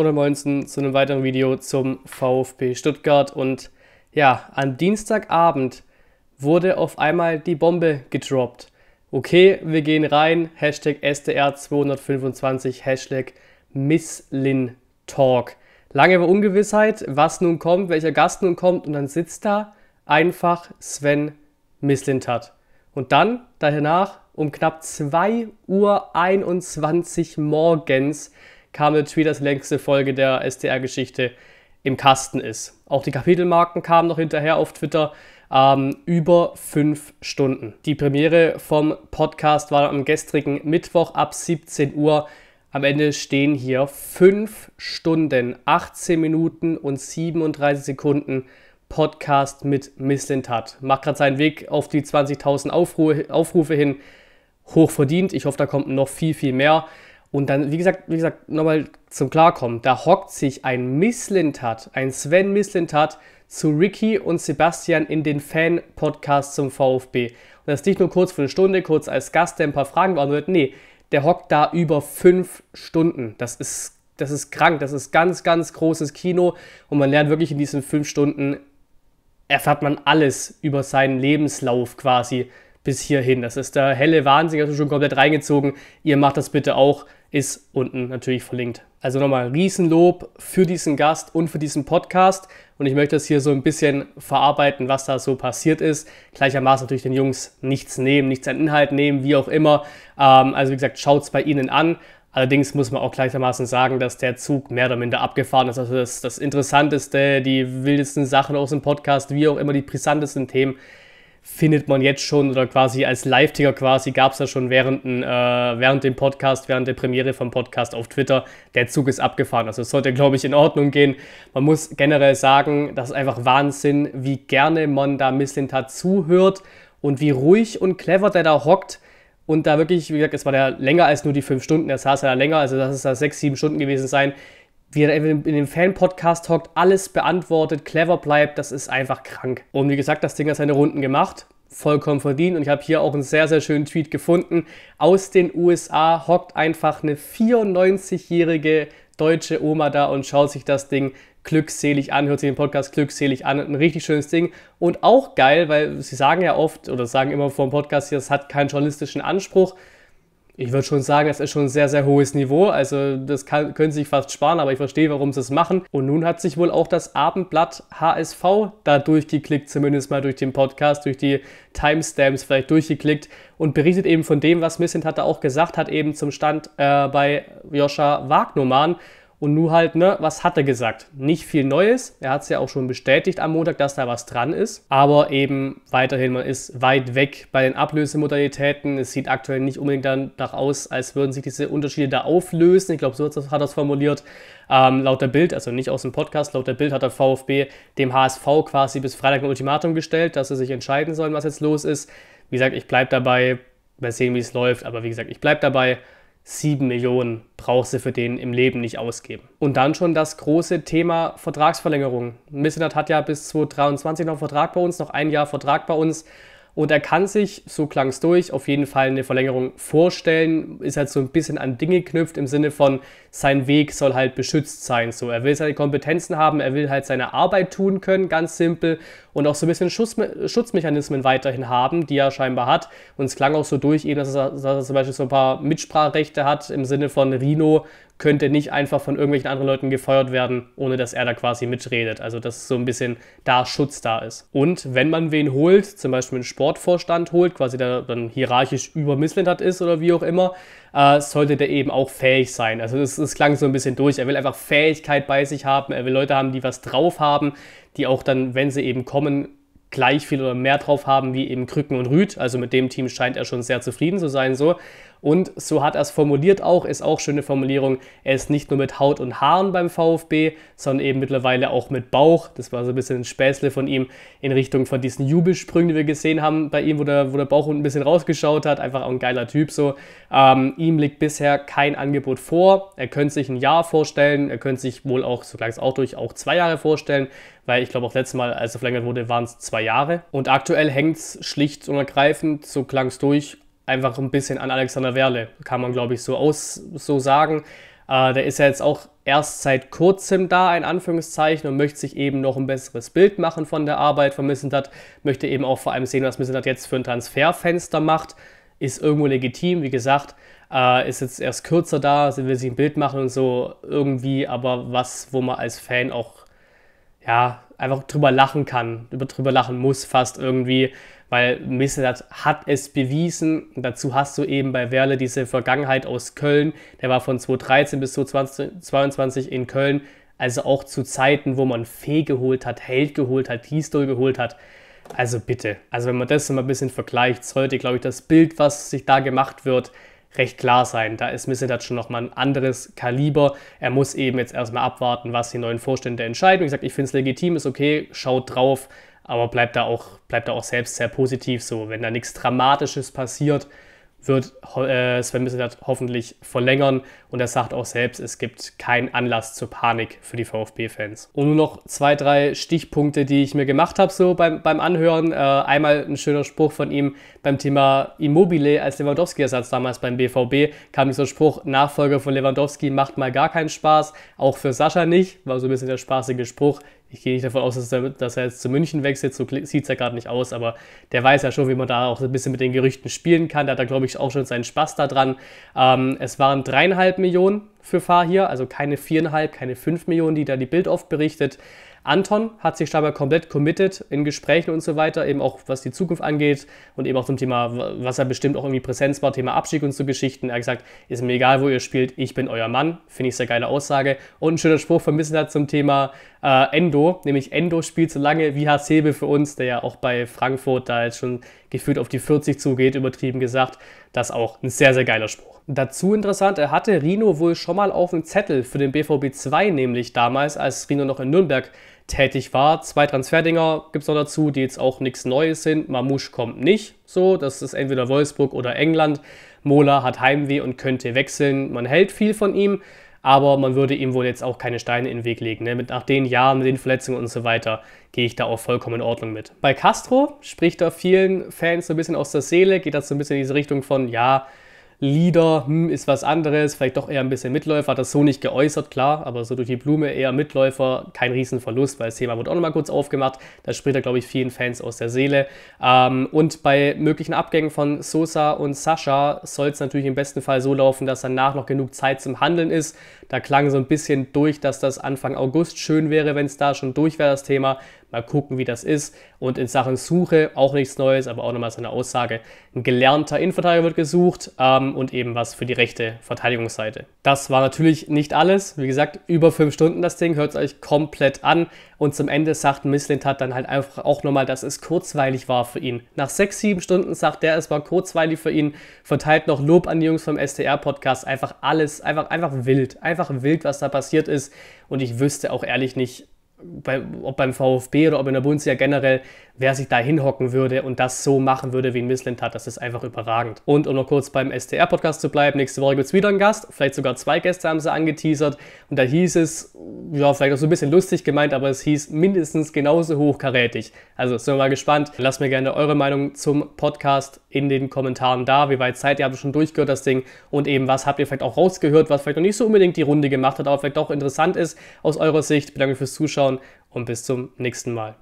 oder 19 zu einem weiteren Video zum VfB Stuttgart. Und ja, am Dienstagabend wurde auf einmal die Bombe gedroppt. Okay, wir gehen rein. Hashtag SDR225, Hashtag Talk. Lange war Ungewissheit, was nun kommt, welcher Gast nun kommt. Und dann sitzt da einfach Sven Mislintat. Und dann, danach, um knapp 2.21 Uhr morgens, kam jetzt das längste Folge der SDR-Geschichte im Kasten ist. Auch die Kapitelmarken kamen noch hinterher auf Twitter. Ähm, über fünf Stunden. Die Premiere vom Podcast war am gestrigen Mittwoch ab 17 Uhr. Am Ende stehen hier fünf Stunden, 18 Minuten und 37 Sekunden Podcast mit Miss Mislintat. Macht gerade seinen Weg auf die 20.000 Aufrufe, Aufrufe hin. Hochverdient. Ich hoffe, da kommt noch viel, viel mehr. Und dann, wie gesagt, wie gesagt, nochmal zum Klarkommen, da hockt sich ein Misslintat, ein Sven Misslintat zu Ricky und Sebastian in den Fan-Podcast zum VfB. Und das ist nicht nur kurz für eine Stunde, kurz als Gast, der ein paar Fragen beantwortet. Nee, der hockt da über fünf Stunden. Das ist, das ist krank, das ist ganz, ganz großes Kino. Und man lernt wirklich in diesen fünf Stunden, erfährt man alles über seinen Lebenslauf quasi bis hierhin. Das ist der helle Wahnsinn, also schon komplett reingezogen. Ihr macht das bitte auch ist unten natürlich verlinkt. Also nochmal Riesenlob für diesen Gast und für diesen Podcast. Und ich möchte das hier so ein bisschen verarbeiten, was da so passiert ist. Gleichermaßen natürlich den Jungs nichts nehmen, nichts an Inhalt nehmen, wie auch immer. Ähm, also wie gesagt, schaut es bei ihnen an. Allerdings muss man auch gleichermaßen sagen, dass der Zug mehr oder minder abgefahren ist. Also das, das Interessanteste, die wildesten Sachen aus dem Podcast, wie auch immer die brisantesten Themen, findet man jetzt schon oder quasi als Live-Ticker quasi gab es ja schon während, äh, während dem Podcast, während der Premiere vom Podcast auf Twitter, der Zug ist abgefahren. Also es sollte, glaube ich, in Ordnung gehen. Man muss generell sagen, das ist einfach Wahnsinn, wie gerne man da Mislintat zuhört und wie ruhig und clever der da hockt. Und da wirklich, wie gesagt, es war ja länger als nur die fünf Stunden, er saß ja länger, also das ist da sechs, sieben Stunden gewesen sein wie er in dem Fan-Podcast hockt, alles beantwortet, clever bleibt, das ist einfach krank. Und wie gesagt, das Ding hat seine Runden gemacht, vollkommen verdient. Und ich habe hier auch einen sehr, sehr schönen Tweet gefunden. Aus den USA hockt einfach eine 94-jährige deutsche Oma da und schaut sich das Ding glückselig an, hört sich den Podcast glückselig an. Ein richtig schönes Ding. Und auch geil, weil sie sagen ja oft oder sagen immer vor dem Podcast, es hat keinen journalistischen Anspruch. Ich würde schon sagen, es ist schon ein sehr, sehr hohes Niveau. Also das kann, können sie sich fast sparen, aber ich verstehe, warum sie es machen. Und nun hat sich wohl auch das Abendblatt HSV da durchgeklickt, zumindest mal durch den Podcast, durch die Timestamps vielleicht durchgeklickt und berichtet eben von dem, was Missint hat da auch gesagt hat, eben zum Stand äh, bei Joscha Wagnumann, und nur halt, ne, was hat er gesagt? Nicht viel Neues. Er hat es ja auch schon bestätigt am Montag, dass da was dran ist. Aber eben weiterhin, man ist weit weg bei den Ablösemodalitäten. Es sieht aktuell nicht unbedingt danach aus, als würden sich diese Unterschiede da auflösen. Ich glaube, so hat er es formuliert. Ähm, laut der Bild, also nicht aus dem Podcast, laut der Bild hat der VfB dem HSV quasi bis Freitag ein Ultimatum gestellt, dass sie sich entscheiden sollen, was jetzt los ist. Wie gesagt, ich bleibe dabei. Wir sehen, wie es läuft. Aber wie gesagt, ich bleibe dabei. 7 Millionen brauchst du für den im Leben nicht ausgeben. Und dann schon das große Thema Vertragsverlängerung. Missinat hat ja bis 2023 noch einen Vertrag bei uns, noch ein Jahr Vertrag bei uns. Und er kann sich, so klang es durch, auf jeden Fall eine Verlängerung vorstellen. Ist halt so ein bisschen an Dinge geknüpft im Sinne von, sein Weg soll halt beschützt sein. So, er will seine Kompetenzen haben, er will halt seine Arbeit tun können, ganz simpel. Und auch so ein bisschen Schutzme Schutzmechanismen weiterhin haben, die er scheinbar hat. Und es klang auch so durch, eben, dass er, dass er zum Beispiel so ein paar Mitspracherechte hat im Sinne von Rino könnte nicht einfach von irgendwelchen anderen Leuten gefeuert werden, ohne dass er da quasi mitredet. Also dass so ein bisschen da Schutz da ist. Und wenn man wen holt, zum Beispiel einen Sportvorstand holt, quasi der dann hierarchisch über Misslintat ist oder wie auch immer, äh, sollte der eben auch fähig sein. Also das, das klang so ein bisschen durch. Er will einfach Fähigkeit bei sich haben, er will Leute haben, die was drauf haben, die auch dann, wenn sie eben kommen, gleich viel oder mehr drauf haben wie eben Krücken und Rüd. Also mit dem Team scheint er schon sehr zufrieden zu sein. So. Und so hat er es formuliert auch, ist auch schöne Formulierung, er ist nicht nur mit Haut und Haaren beim VfB, sondern eben mittlerweile auch mit Bauch. Das war so ein bisschen ein Späßle von ihm in Richtung von diesen Jubelsprüngen, die wir gesehen haben bei ihm, wo der, wo der Bauch unten ein bisschen rausgeschaut hat. Einfach auch ein geiler Typ so. Ähm, ihm liegt bisher kein Angebot vor. Er könnte sich ein Jahr vorstellen, er könnte sich wohl auch, so klang es auch durch, auch zwei Jahre vorstellen, weil ich glaube auch letztes Mal, als er verlängert wurde, waren es zwei Jahre. Und aktuell hängt es schlicht und ergreifend, so klang es durch, einfach ein bisschen an Alexander Werle, kann man glaube ich so aus so sagen. Äh, der ist ja jetzt auch erst seit kurzem da, in Anführungszeichen, und möchte sich eben noch ein besseres Bild machen von der Arbeit von Missendat. möchte eben auch vor allem sehen, was Missendat jetzt für ein Transferfenster macht. Ist irgendwo legitim, wie gesagt, äh, ist jetzt erst kürzer da, will sich ein Bild machen und so irgendwie, aber was, wo man als Fan auch ja, einfach drüber lachen kann, drüber lachen muss fast irgendwie, weil Misselat hat es bewiesen. Und dazu hast du eben bei Werle diese Vergangenheit aus Köln. Der war von 2013 bis 2022 in Köln. Also auch zu Zeiten, wo man Fee geholt hat, Held geholt hat, Histol geholt hat. Also bitte. Also wenn man das mal ein bisschen vergleicht, sollte, glaube ich, das Bild, was sich da gemacht wird, recht klar sein. Da ist Missedat schon nochmal ein anderes Kaliber. Er muss eben jetzt erstmal abwarten, was die neuen Vorstände entscheiden. Ich sage, ich finde es legitim, ist okay, schaut drauf, aber bleibt da auch, bleibt da auch selbst sehr positiv so. Wenn da nichts Dramatisches passiert, wird äh, Sven Missentat hoffentlich verlängern und er sagt auch selbst, es gibt keinen Anlass zur Panik für die VfB-Fans. Und nur noch zwei, drei Stichpunkte, die ich mir gemacht habe so beim, beim Anhören. Äh, einmal ein schöner Spruch von ihm beim Thema Immobile als Lewandowski-Ersatz damals beim BVB kam dieser Spruch, Nachfolger von Lewandowski macht mal gar keinen Spaß, auch für Sascha nicht, war so ein bisschen der spaßige Spruch ich gehe nicht davon aus, dass er, dass er, jetzt zu München wechselt, so sieht es ja gerade nicht aus, aber der weiß ja schon, wie man da auch ein bisschen mit den Gerüchten spielen kann. Der hat da, glaube ich, auch schon seinen Spaß daran. Ähm, es waren dreieinhalb Millionen für Fahr hier, also keine 4,5, keine 5 Millionen, die da die Bild oft berichtet. Anton hat sich dabei komplett committed in Gesprächen und so weiter, eben auch was die Zukunft angeht und eben auch zum Thema, was er bestimmt auch irgendwie Präsenz war, Thema Abstieg und so Geschichten. Er hat gesagt, ist mir egal, wo ihr spielt, ich bin euer Mann. Finde ich sehr geile Aussage. Und ein schöner Spruch von hat zum Thema äh, Endo, nämlich Endo spielt so lange wie Hasebe für uns, der ja auch bei Frankfurt da jetzt schon gefühlt auf die 40 zugeht, übertrieben gesagt. Das ist auch ein sehr, sehr geiler Spruch. Dazu interessant, er hatte Rino wohl schon mal auf dem Zettel für den BVB 2, nämlich damals, als Rino noch in Nürnberg tätig war. Zwei Transferdinger gibt es noch dazu, die jetzt auch nichts Neues sind. Mamouche kommt nicht, so, das ist entweder Wolfsburg oder England. Mola hat Heimweh und könnte wechseln. Man hält viel von ihm aber man würde ihm wohl jetzt auch keine Steine in den Weg legen. Ne? Nach den Jahren, mit den Verletzungen und so weiter, gehe ich da auch vollkommen in Ordnung mit. Bei Castro spricht er vielen Fans so ein bisschen aus der Seele, geht das so ein bisschen in diese Richtung von, ja, Leader hm, ist was anderes, vielleicht doch eher ein bisschen Mitläufer, hat das so nicht geäußert, klar, aber so durch die Blume eher Mitläufer, kein Riesenverlust, weil das Thema wurde auch nochmal kurz aufgemacht. Das spricht er, glaube ich, vielen Fans aus der Seele. Ähm, und bei möglichen Abgängen von Sosa und Sascha soll es natürlich im besten Fall so laufen, dass danach noch genug Zeit zum Handeln ist. Da klang so ein bisschen durch, dass das Anfang August schön wäre, wenn es da schon durch wäre, das Thema. Mal gucken, wie das ist. Und in Sachen Suche auch nichts Neues, aber auch nochmal so eine Aussage. Ein gelernter Innenverteidiger wird gesucht ähm, und eben was für die rechte Verteidigungsseite. Das war natürlich nicht alles. Wie gesagt, über fünf Stunden das Ding, hört es euch komplett an. Und zum Ende sagt Mislint hat dann halt einfach auch nochmal, dass es kurzweilig war für ihn. Nach sechs, sieben Stunden sagt der, es war kurzweilig für ihn. Verteilt noch Lob an die Jungs vom STR-Podcast. Einfach alles, einfach, einfach wild. Einfach wild, was da passiert ist. Und ich wüsste auch ehrlich nicht, bei, ob beim VfB oder ob in der Bundesliga generell, wer sich da hinhocken würde und das so machen würde, wie ein Missland hat, das ist einfach überragend. Und um noch kurz beim STR-Podcast zu bleiben, nächste Woche gibt es wieder einen Gast, vielleicht sogar zwei Gäste haben sie angeteasert und da hieß es, ja, vielleicht auch so ein bisschen lustig gemeint, aber es hieß mindestens genauso hochkarätig. Also sind wir mal gespannt. Lasst mir gerne eure Meinung zum Podcast in den Kommentaren da. Wie weit Zeit ihr? Habt ihr schon durchgehört, das Ding? Und eben, was habt ihr vielleicht auch rausgehört, was vielleicht noch nicht so unbedingt die Runde gemacht hat, aber vielleicht doch interessant ist aus eurer Sicht. Bedanke mich fürs Zuschauen Zuschauen und bis zum nächsten Mal.